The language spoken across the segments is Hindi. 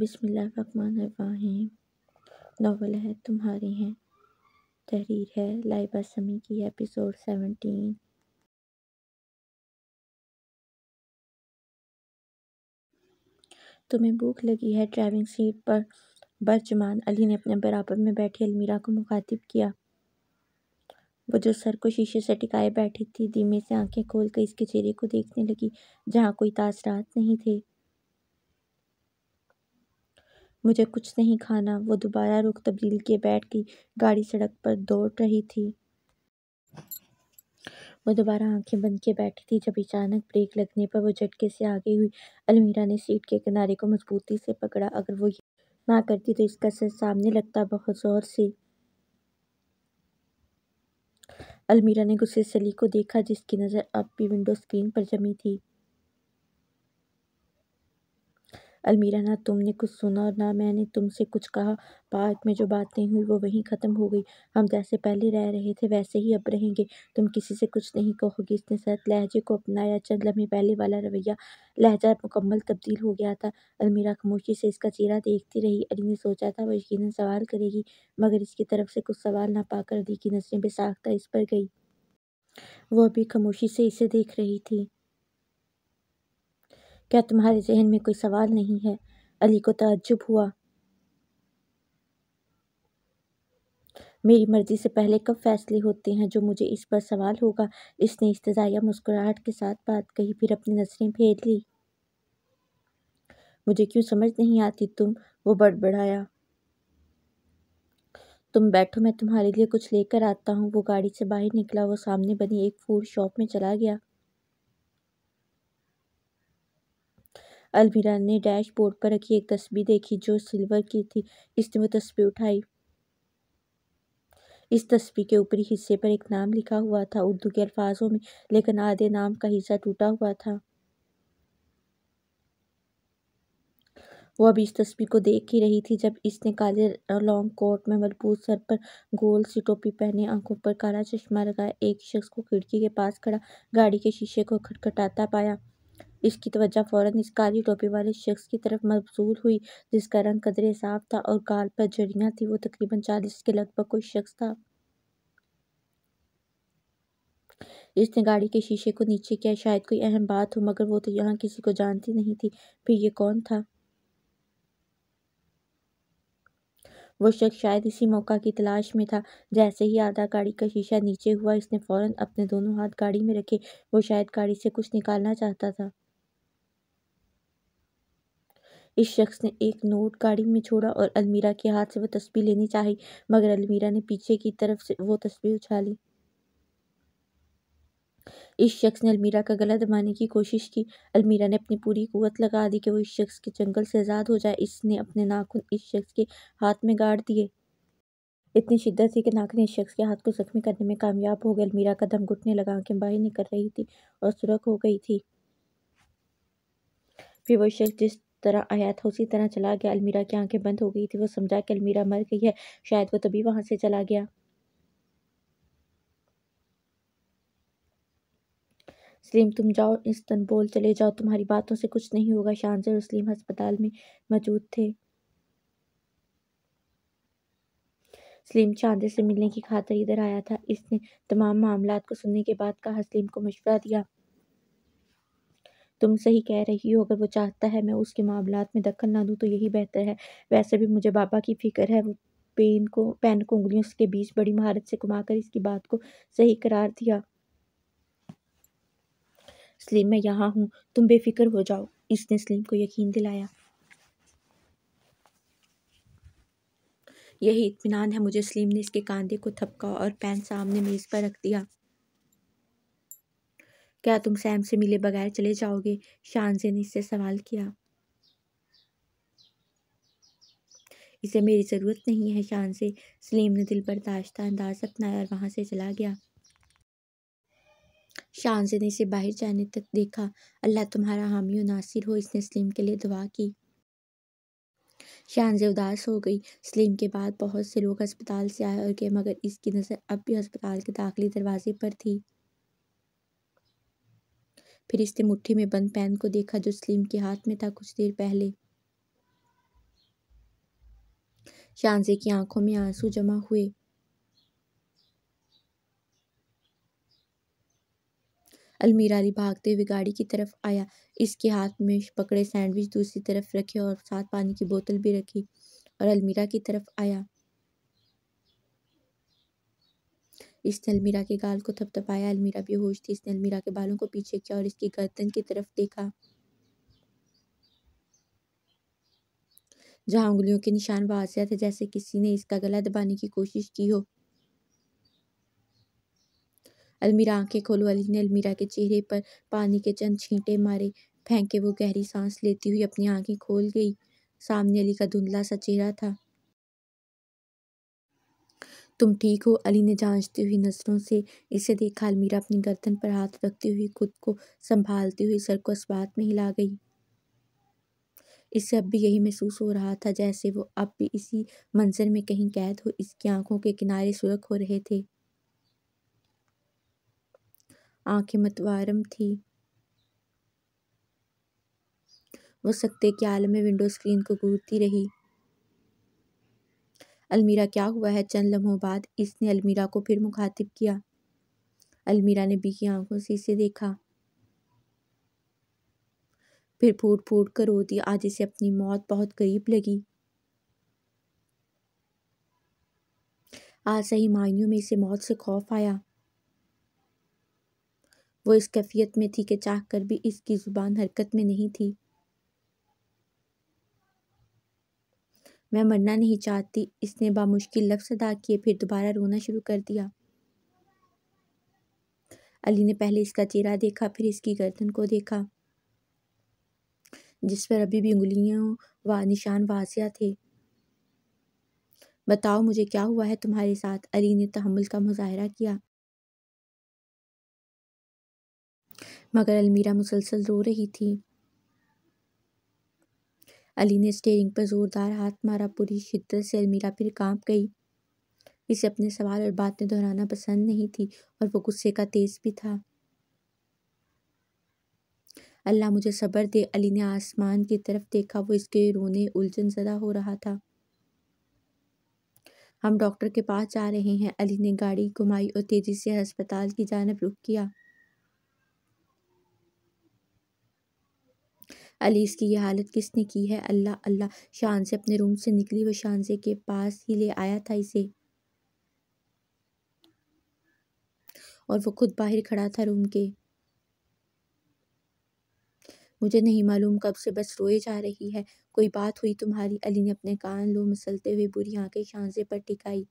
बिसमीम नावल है तुम्हारी हैं तहरीर है लाइबा समी की एपिसोड सेवनटीन तुम्हें भूख लगी है ड्राइविंग सीट पर बर्जमान अली ने अपने बराबर में बैठी अलमीरा को मुखातिब किया वो जो सर को शीशे से टिकाए बैठी थी धीमे से आंखें खोल कर इसके चेहरे को देखने लगी जहाँ कोई तासरात नहीं थे मुझे कुछ नहीं खाना। वो दोबारा रुख तब्दील के बैठ गई। गाड़ी सड़क पर दौड़ रही थी। वो दोबारा आँखें बंद के बैठी थी, जब अचानक ब्रेक लगने पर वो झटके से आगे हुई। अलमीरा ने सीट के किनारे को मज़बूती से पकड़ा। अगर वो ये ना करती तो इसका सर सामने लगता। बहुत ज़ोर से अलमीरा ने गुस्से सली को देखा, जिसकी नज़र अब भी विंडो स्क्रीन पर जमी थी। अलमीरा ना तुमने कुछ सुना और ना मैंने तुमसे कुछ कहा पार्क में जो बातें हुई वो वहीं ख़त्म हो गई हम जैसे पहले रह रहे थे वैसे ही अब रहेंगे तुम किसी से कुछ नहीं कहोगी इसने सर लहजे को अपनाया चंद लम्हे पहले वाला रवैया लहजा मुकम्मल तब्दील हो गया था अलमीरा खामोशी से इसका चेहरा देखती रही अली ने सोचा था वह यकीन सवाल करेगी मगर इसकी तरफ से कुछ सवाल ना पाकर दी की नजरें बेसाख्ता इस पर गई वह अभी खामोशी से इसे देख रही थी क्या तुम्हारे जहन में कोई सवाल नहीं है अली को तजुब हुआ मेरी मर्जी से पहले कब फैसले होते हैं जो मुझे इस पर सवाल होगा इसने इस्तजाया मुस्कुराहट के साथ बात कही फिर अपनी नज़रें फेर ली मुझे क्यों समझ नहीं आती तुम वो बड़बड़ाया तुम बैठो मैं तुम्हारे लिए कुछ लेकर आता हूँ वो गाड़ी से बाहर निकला वो सामने बनी एक फूड शॉप में चला गया अलविरा ने डैशबोर्ड पर रखी एक तस्वीर देखी जो सिल्वर की थी इसने वो तस्वीर उठाई इस तस्वीर के ऊपरी हिस्से पर एक नाम लिखा हुआ था उर्दू के अल्फाजों में लेकिन आधे नाम का हिस्सा टूटा हुआ था वो अभी इस तस्वीर को देख ही रही थी जब इसने काले लॉन्ग कोट में मजबूत सर पर गोल सी टोपी पहने आंखों पर काला चश्मा लगाया एक शख्स को खिड़की के पास खड़ा गाड़ी के शीशे को खटखटाता पाया इसकी तवज्जो फ़ौरन इस काली टोपी वाले शख्स की तरफ मबजूल हुई जिसका रंग कदरे साफ था और गाल पर जड़िया थी वो तकरीबन चालीस के लगभग कोई शख्स था इसने गाड़ी के शीशे को नीचे किया शायद कोई अहम बात हो मगर वो तो यहाँ किसी को जानती नहीं थी फिर ये कौन था वो शख्स शायद इसी मौका की तलाश में था जैसे ही आधा गाड़ी का शीशा नीचे हुआ इसने फौरन अपने दोनों हाथ गाड़ी में रखे वो शायद गाड़ी से कुछ निकालना चाहता था इस शख्स ने एक नोट गाड़ी में छोड़ा और अलमीरा के हाथ से वह तस्वीर लेनी चाहिए मगर अलमीरा ने पीछे की तरफ से वो तस्वीर उछाली इस शख्स ने अलमीरा का गला दबाने की कोशिश की अलमीरा ने अपनी पूरी कुत लगा दी कि वो इस शख्स के जंगल से आज़ाद हो जाए इसने अपने नाखून इस शख्स के हाथ में गाड़ दिए इतनी शिद्दत थी कि नाखून इस शख्स के हाथ को जख्मी करने में कामयाब हो गए अलमीरा का दम घुटने लगा के बाहर निकल रही थी और सुरख हो गई थी फिर वो शख्स जिस तरह आया था उसी तरह चला गया अलमीरा की आंखें बंद हो गई थी वो समझा कि अलमीरा मर गई है शायद वो तभी वहां से चला गया सलीम तुम जाओ इस्तनबोल चले जाओ तुम्हारी बातों से कुछ नहीं होगा शानजर और सलीम अस्पताल में मौजूद थे सलीम चांदे से मिलने की खातर इधर आया था इसने तमाम मामला को सुनने के बाद कहा सलीम को मशवरा दिया तुम सही कह रही हो अगर वो चाहता है मैं उसके मामला में दखल ना दूँ तो यही बेहतर है वैसे भी मुझे बाबा की फ़िक्र है वो पेन को पेन को उंगलियों के बीच बड़ी महारत से घुमाकर इसकी बात को सही करार दिया सलीम मैं यहाँ हूँ तुम बेफिक्र हो जाओ इसने स्लीम को यकीन दिलाया यही इतमान है मुझे स्लीम ने इसके कांधे को थपका और पेन सामने मेज़ पर रख दिया क्या तुम सैम से मिले बगैर चले जाओगे शानजे ने इससे सवाल किया इसे मेरी ज़रूरत नहीं है शान से सलीम ने दिल बर्दाश्ता अंदाज अपनाया और वहाँ से चला गया शान से ने इसे बाहर जाने तक देखा अल्लाह तुम्हारा हामी नासिर हो इसने सलीम के लिए दुआ की शान से उदास हो गई सलीम के बाद बहुत से लोग अस्पताल से आए और गए मगर इसकी नज़र अब भी अस्पताल के दाखिली दरवाजे पर थी फिर इसने मुट्ठी में बंद पैन को देखा जो सलीम के हाथ में था कुछ देर पहले शानजे की आंखों में आंसू जमा हुए अलमीरा अली भागते हुए गाड़ी की तरफ आया इसके हाथ में पकड़े सैंडविच दूसरी तरफ रखे और साथ पानी की बोतल भी रखी और अलमीरा की तरफ आया इसने अलमीरा के गाल को थपथपाया अलमीरा भी होश थी इसने अलमीरा के बालों को पीछे किया और इसकी गर्दन की तरफ देखा जहां उंगलियों के निशान वाजिया थे जैसे किसी ने इसका गला दबाने की कोशिश की हो अलमीरा आंखें खोलो अली ने अलमीरा के चेहरे पर पानी के चंद छींटे मारे फेंके वो गहरी सांस लेती हुई अपनी आंखें खोल गई सामने अली का धुंधला सा चेहरा था तुम ठीक हो अली ने जांचती हुई नज़रों से इसे देखा अलमीरा अपनी गर्दन पर हाथ रखती हुई खुद को संभालती हुई सर को इस्बात में हिला गई इसे अब भी यही महसूस हो रहा था जैसे वो अब भी इसी मंजर में कहीं कैद हो इसकी आंखों के किनारे सुरख हो रहे थे आंखें मतवारम थी वो सकते के आलम में विंडो स्क्रीन को घूरती रही अलमीरा क्या हुआ है चंद लम्हों बाद इसने अलमीरा को फिर मुखातिब किया अलमीरा ने बीकी आंखों से इसे देखा फिर फूट फूट कर रोती आज इसे अपनी मौत बहुत करीब लगी आज सही मायनों में इसे मौत से खौफ आया वो इस कैफियत में थी कि चाह कर भी इसकी ज़ुबान हरकत में नहीं थी मैं मरना नहीं चाहती इसने बामुश्किल लफ्स अदा किए फिर दोबारा रोना शुरू कर दिया अली ने पहले इसका चेहरा देखा फिर इसकी गर्दन को देखा जिस पर अभी भी उंगलियों व निशान वाजिया थे बताओ मुझे क्या हुआ है तुम्हारे साथ अली ने तहमुल का मुजाहरा किया मगर अलमीरा मुसलसल रो रही थी अली ने स्टेयरिंग पर ज़ोरदार हाथ मारा पूरी शिद्दत से अलमीरा फिर कांप गई इसे अपने सवाल और बातें दोहराना पसंद नहीं थी और वो गुस्से का तेज़ भी था अल्लाह मुझे सब्र दे अली ने आसमान की तरफ देखा वो इसके रोने उलझन ज़दा हो रहा था हम डॉक्टर के पास जा रहे हैं अली ने गाड़ी घुमाई और तेज़ी से अस्पताल की जानब रुख किया अली इसकी ये हालत किसने की है अल्लाह अल्लाह शान से अपने रूम से निकली वह शानजे के पास ही ले आया था इसे और वो खुद बाहर खड़ा था रूम के मुझे नहीं मालूम कब से बस रोए जा रही है कोई बात हुई तुम्हारी अली ने अपने कान लो मसलते हुए बुरी आंखें से पर टिकाई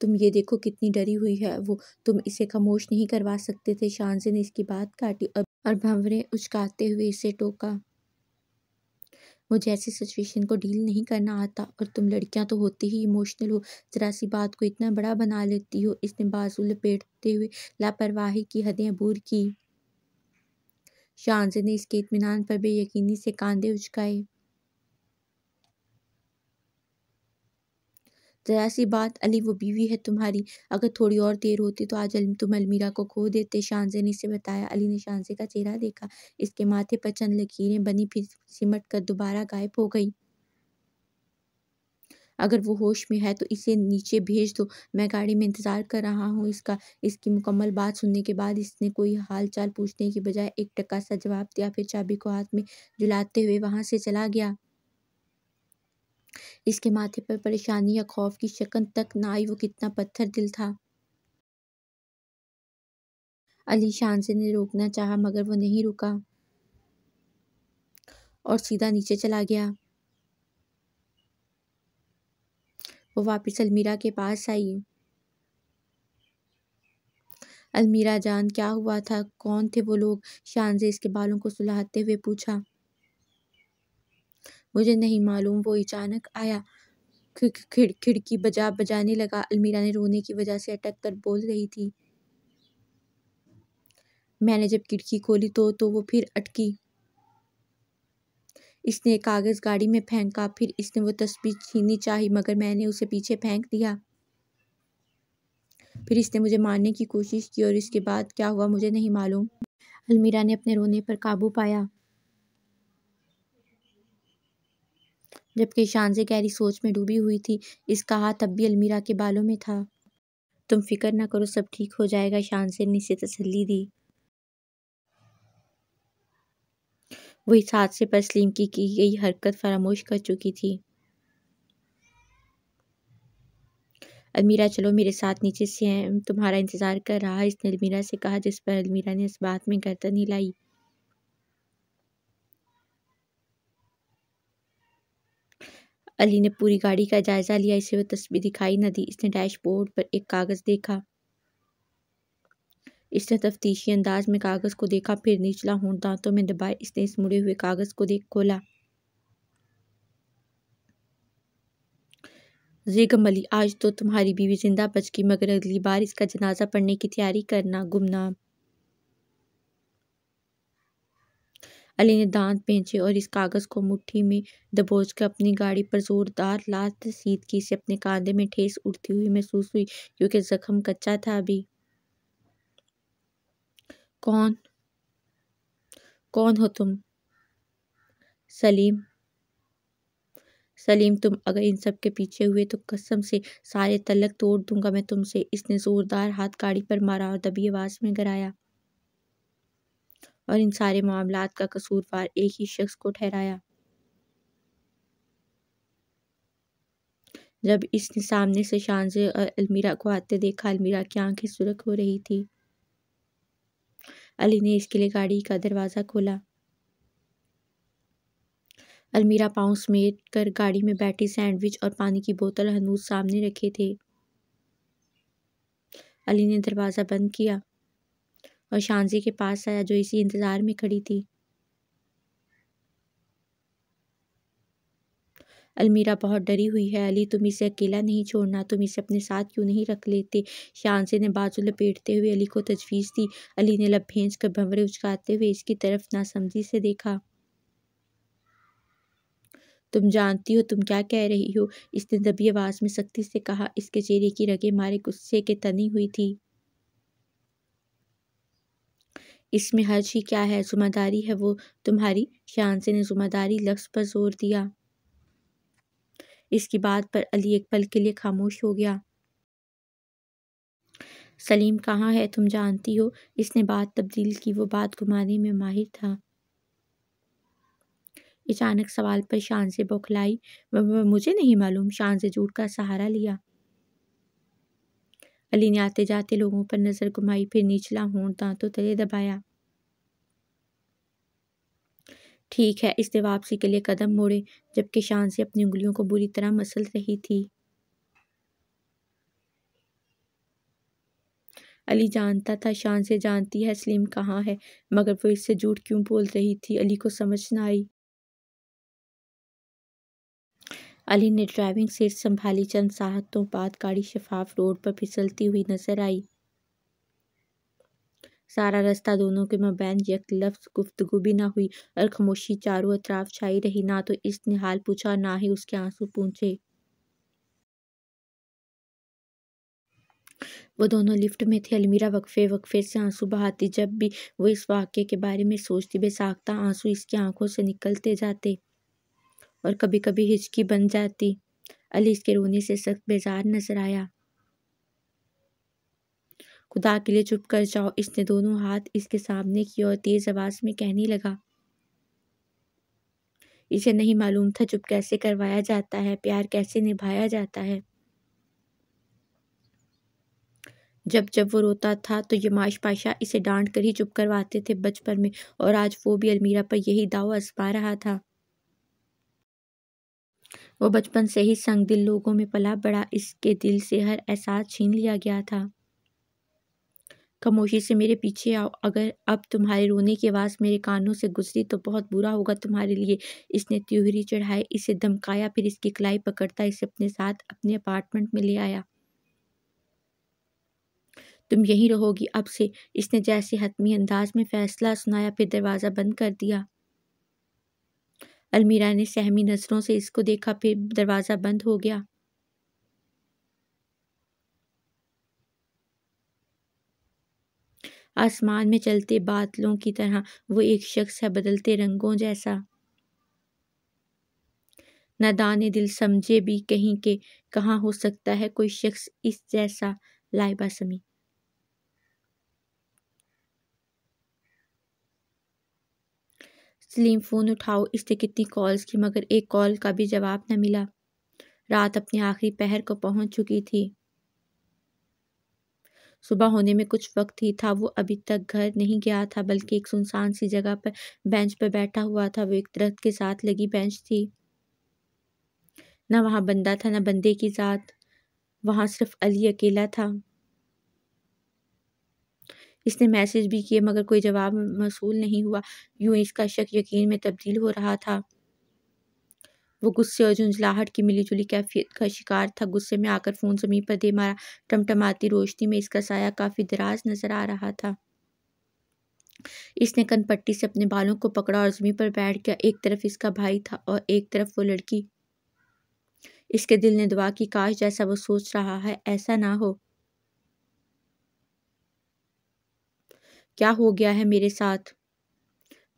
तुम ये देखो कितनी डरी हुई है वो तुम इसे खामोश नहीं करवा सकते थे से ने इसकी बात काटी अब और भंवरे उचकाते हुए इसे टोका मुझे ऐसी सिचुएशन को डील नहीं करना आता और तुम लड़कियां तो होती ही इमोशनल हो जरा सी बात को इतना बड़ा बना लेती हो इसने बाजू लपेटते हुए लापरवाही की हदें अबूर की शानजे ने इसके इतमान पर भी यकीनी से कांधे उचकाए ज़रा सी बात अली वो बीवी है तुम्हारी अगर थोड़ी और देर होती तो आज तुम अलमीरा को खो देते शानजे ने इसे बताया अली ने शानजे का चेहरा देखा इसके माथे पर चंद लकीरें बनी फिर सिमट कर दोबारा गायब हो गई अगर वो होश में है तो इसे नीचे भेज दो मैं गाड़ी में इंतज़ार कर रहा हूँ इसका इसकी मुकम्मल बात सुनने के बाद इसने कोई हाल चाल पूछने की बजाय एक टक्का सा जवाब दिया फिर चाबी को हाथ में जुलाते हुए वहाँ से चला गया इसके माथे पर परेशानी या खौफ की शकन तक ना आई वो कितना पत्थर दिल था अली शान से ने रोकना चाहा मगर वो नहीं रुका और सीधा नीचे चला गया वो वापस अलमीरा के पास आई अलमीरा जान क्या हुआ था कौन थे वो लोग शान से इसके बालों को सुलहाते हुए पूछा मुझे नहीं मालूम वो अचानक आया खिड़की बजा बजाने लगा अलमीरा ने रोने की वजह से अटक कर बोल रही थी मैंने जब खिड़की खोली तो तो वो फिर अटकी इसने कागज़ गाड़ी में फेंका फिर इसने वो तस्वीर छीननी चाही मगर मैंने उसे पीछे फेंक दिया फिर इसने मुझे मारने की कोशिश की और इसके बाद क्या हुआ मुझे नहीं मालूम अलमीरा ने अपने रोने पर काबू पाया जबकि शान से गहरी सोच में डूबी हुई थी इसका हाथ अब भी अलमीरा के बालों में था तुम फिक्र ना करो सब ठीक हो जाएगा शान से ने इसे तसली दी वो इस हादसे पर सलीम की की गई हरकत फरामोश कर चुकी थी अलमीरा चलो मेरे साथ नीचे से तुम्हारा इंतज़ार कर रहा इसने अलमीरा से कहा जिस पर अलमीरा ने इस बात में गर्दन हिलाई अली ने पूरी गाड़ी का जायज़ा लिया इसे वह तस्वीर दिखाई न दी इसने डैशबोर्ड पर एक कागज़ देखा इसने तफ्तीशी अंदाज में कागज़ को देखा फिर निचला हूं दांतों में दबाए इसने इस मुड़े हुए कागज़ को देख खोला जेगम अली आज तो तुम्हारी बीवी जिंदा बच गई मगर अगली बार इसका जनाजा पढ़ने की तैयारी करना गुमनाम अली ने दांत पहचे और इस कागज़ को मुट्ठी में दबोच कर अपनी गाड़ी पर ज़ोरदार लात सीध की से अपने कांधे में ठेस उठती हुई महसूस हुई क्योंकि ज़ख्म कच्चा था अभी कौन कौन हो तुम सलीम सलीम तुम अगर इन सब के पीछे हुए तो कसम से सारे तलक तोड़ दूंगा मैं तुमसे इसने ज़ोरदार हाथ गाड़ी पर मारा और दबी आवाज़ में गराया और इन सारे मामला का कसूरवार एक ही शख्स को ठहराया जब इसने सामने से शानजे और अलमीरा को आते देखा अलमीरा की आंखें सुरख हो रही थी अली ने इसके लिए गाड़ी का दरवाज़ा खोला अलमीरा पाँव समेट कर गाड़ी में बैठी सैंडविच और पानी की बोतल हनूज सामने रखे थे अली ने दरवाज़ा बंद किया और शांजी के पास आया जो इसी इंतज़ार में खड़ी थी अलमीरा बहुत डरी हुई है अली तुम इसे अकेला नहीं छोड़ना तुम इसे अपने साथ क्यों नहीं रख लेते शानसे ने बाजू लपेटते हुए अली को तजवीज़ दी अली ने लब भेंज कर भंवरे उचकाते हुए इसकी तरफ नासमझी से देखा तुम जानती हो तुम क्या कह रही हो इसने दबी आवाज़ में सख्ती से कहा इसके चेहरे की रगे मारे गुस्से के तनी हुई थी इसमें हर चीज क्या है जुम्मेदारी है वो तुम्हारी शानसे ने जुम्मेदारी लफ्ज़ पर जोर दिया इसकी बात पर अली एक पल के लिए खामोश हो गया सलीम कहाँ है तुम जानती हो इसने बात तब्दील की वो बात घुमाने में माहिर था अचानक सवाल पर शान से बौखलाई मुझे नहीं मालूम शान से झूठ का सहारा लिया अली ने आते जाते लोगों पर नज़र घुमाई फिर निचला होंठ दांतों तले दबाया ठीक है इसने वापसी के लिए कदम मोड़े जबकि शान से अपनी उंगलियों को बुरी तरह मसल रही थी अली जानता था शान से जानती है सलीम कहाँ है मगर वो इससे झूठ क्यों बोल रही थी अली को समझ ना आई अली ने ड्राइविंग सीट संभाली चंद साहतों बाद गाड़ी शफाफ रोड पर फिसलती हुई नजर आई सारा रास्ता दोनों के मबैन यक लफ्ज़ गुफ्तगु भी ना हुई और खामोशी चारों अतराफ छाई रही ना तो इसने हाल पूछा ना ही उसके आंसू पूछे वो दोनों लिफ्ट में थे अलमीरा वक्फे वक्फे से आंसू बहाती जब भी वो इस वाक्य के बारे में सोचती बेसाख्ता आंसू इसकी आंखों से निकलते जाते और कभी कभी हिचकी बन जाती अली इसके रोने से सख्त बेजार नजर आया खुदा के लिए चुप कर जाओ इसने दोनों हाथ इसके सामने किए और तेज़ आवाज़ में कहने लगा इसे नहीं मालूम था चुप कैसे करवाया जाता है प्यार कैसे निभाया जाता है जब जब वो रोता था तो यमाश पाशा इसे डांट कर ही चुप करवाते थे बचपन में और आज वो भी अलमीरा पर यही दाव आजमा रहा था वो बचपन से ही संग दिल लोगों में पला बड़ा इसके दिल से हर एहसास छीन लिया गया था खामोशी से मेरे पीछे आओ अगर अब तुम्हारे रोने की आवाज़ मेरे कानों से गुजरी तो बहुत बुरा होगा तुम्हारे लिए इसने त्योहरी चढ़ाई इसे धमकाया फिर इसकी कलाई पकड़ता इसे अपने साथ अपने अपार्टमेंट में ले आया तुम यहीं रहोगी अब से इसने जैसे हतमी अंदाज में फ़ैसला सुनाया फिर दरवाज़ा बंद कर दिया अलमीरा ने सहमी नज़रों से इसको देखा फिर दरवाज़ा बंद हो गया आसमान में चलते बादलों की तरह वो एक शख्स है बदलते रंगों जैसा नादान दिल समझे भी कहीं के कहाँ हो सकता है कोई शख्स इस जैसा लाइबा समी सलीम फ़ोन उठाओ इससे कितनी कॉल्स की मगर एक कॉल का भी जवाब न मिला रात अपने आखिरी पहर को पहुंच चुकी थी सुबह होने में कुछ वक्त ही था वो अभी तक घर नहीं गया था बल्कि एक सुनसान सी जगह पर बेंच पर बैठा हुआ था वो एक दरख्त के साथ लगी बेंच थी ना वहाँ बंदा था ना बंदे की ज़ात वहाँ सिर्फ अली अकेला था इसने मैसेज भी किए मगर कोई जवाब मौसू नहीं हुआ यूं इसका शक यकीन में तब्दील हो रहा था वो गुस्से और झुंझलाहट की मिलीजुली कैफियत का शिकार था गुस्से में आकर फ़ोन ज़मीन पर दे मारा टमटमाती रोशनी में इसका साया काफ़ी दराज नज़र आ रहा था इसने कनपट्टी से अपने बालों को पकड़ा और ज़मीन पर बैठ गया एक तरफ इसका भाई था और एक तरफ वो लड़की इसके दिल ने दुआ की काश जैसा वो सोच रहा है ऐसा ना हो क्या हो गया है मेरे साथ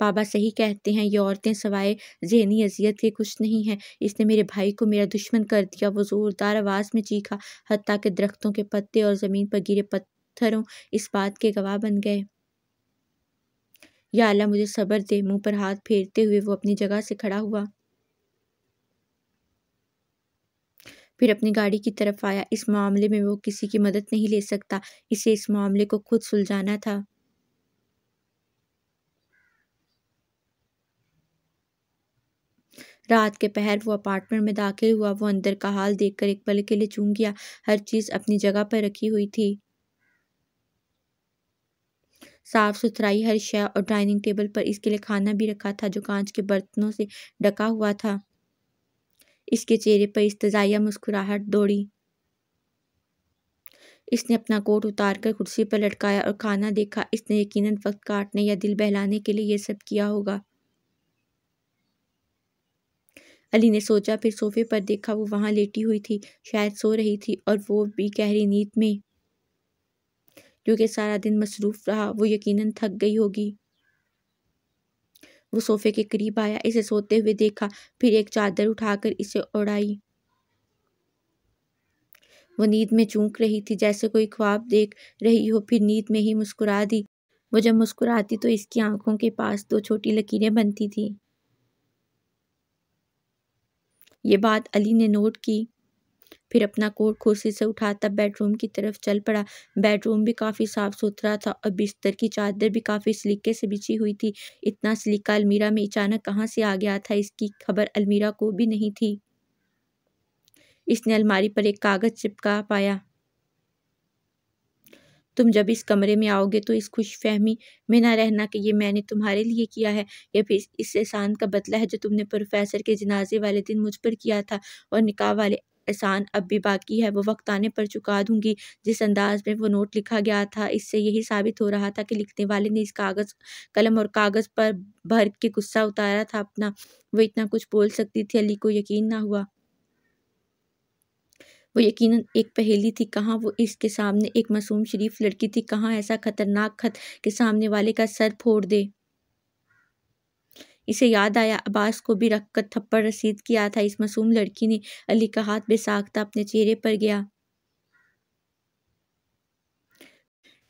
बाबा सही कहते हैं ये औरतें सवाए जहनी अजियत के कुछ नहीं हैं इसने मेरे भाई को मेरा दुश्मन कर दिया वो ज़ोरदार आवाज़ में चीखा हती के दरख्तों के पत्ते और ज़मीन पर गिरे पत्थरों इस बात के गवाह बन गए या अल्लाह मुझे सब्र दे मुंह पर हाथ फेरते हुए वो अपनी जगह से खड़ा हुआ फिर अपनी गाड़ी की तरफ आया इस मामले में वो किसी की मदद नहीं ले सकता इसे इस मामले को खुद सुलझाना था रात के पहर वो अपार्टमेंट में दाखिल हुआ वो अंदर का हाल देखकर एक पल के लिए चूंक गया हर चीज़ अपनी जगह पर रखी हुई थी साफ सुथराई हर शय और डाइनिंग टेबल पर इसके लिए खाना भी रखा था जो कांच के बर्तनों से ढका हुआ था इसके चेहरे पर इस्तजाया मुस्कुराहट दौड़ी इसने अपना कोट उतार कर कुर्सी पर लटकाया और खाना देखा इसने यकीनन वक्त काटने या दिल बहलाने के लिए यह सब किया होगा अली ने सोचा फिर सोफे पर देखा वो वहाँ लेटी हुई थी शायद सो रही थी और वो भी गहरी नींद में क्योंकि सारा दिन मसरूफ़ रहा वो यकीनन थक गई होगी वो सोफे के करीब आया इसे सोते हुए देखा फिर एक चादर उठाकर इसे ओढ़ाई वो नींद में चूंक रही थी जैसे कोई ख्वाब देख रही हो फिर नींद में ही मुस्कुरा दी वो जब मुस्कुराती तो इसकी आंखों के पास दो छोटी लकीरें बनती थी ये बात अली ने नोट की फिर अपना कोट कुर्सी से उठाता बेडरूम की तरफ चल पड़ा बेडरूम भी काफ़ी साफ़ सुथरा था और बिस्तर की चादर भी काफ़ी सलीके से बिछी हुई थी इतना सलीका अलमीरा में अचानक कहाँ से आ गया था इसकी खबर अलमीरा को भी नहीं थी इसने अलमारी पर एक कागज़ चिपका पाया तुम जब इस कमरे में आओगे तो इस खुश फहमी में ना रहना कि ये मैंने तुम्हारे लिए किया है या फिर इस एहसान का बदला है जो तुमने प्रोफेसर के जनाजे वाले दिन मुझ पर किया था और निकाह वाले एहसान अब भी बाकी है वो वक्त आने पर चुका दूंगी जिस अंदाज में वो नोट लिखा गया था इससे यही साबित हो रहा था कि लिखने वाले ने इस कागज़ कलम और कागज़ पर भर के गुस्सा उतारा था अपना वो इतना कुछ बोल सकती थी अली को यकीन ना हुआ वो यकीनन एक पहेली थी कहाँ वो इसके सामने एक मासूम शरीफ लड़की थी कहाँ ऐसा खतरनाक खत के सामने वाले का सर फोड़ दे इसे याद आया अब्बास को भी रख कर थप्पड़ रसीद किया था इस मासूम लड़की ने अली का हाथ बेसाख्ता अपने चेहरे पर गया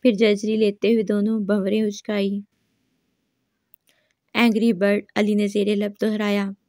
फिर जजरी लेते हुए दोनों भंवरें उचकाई एंग्री बर्ड अली ने जेरे लब दोहराया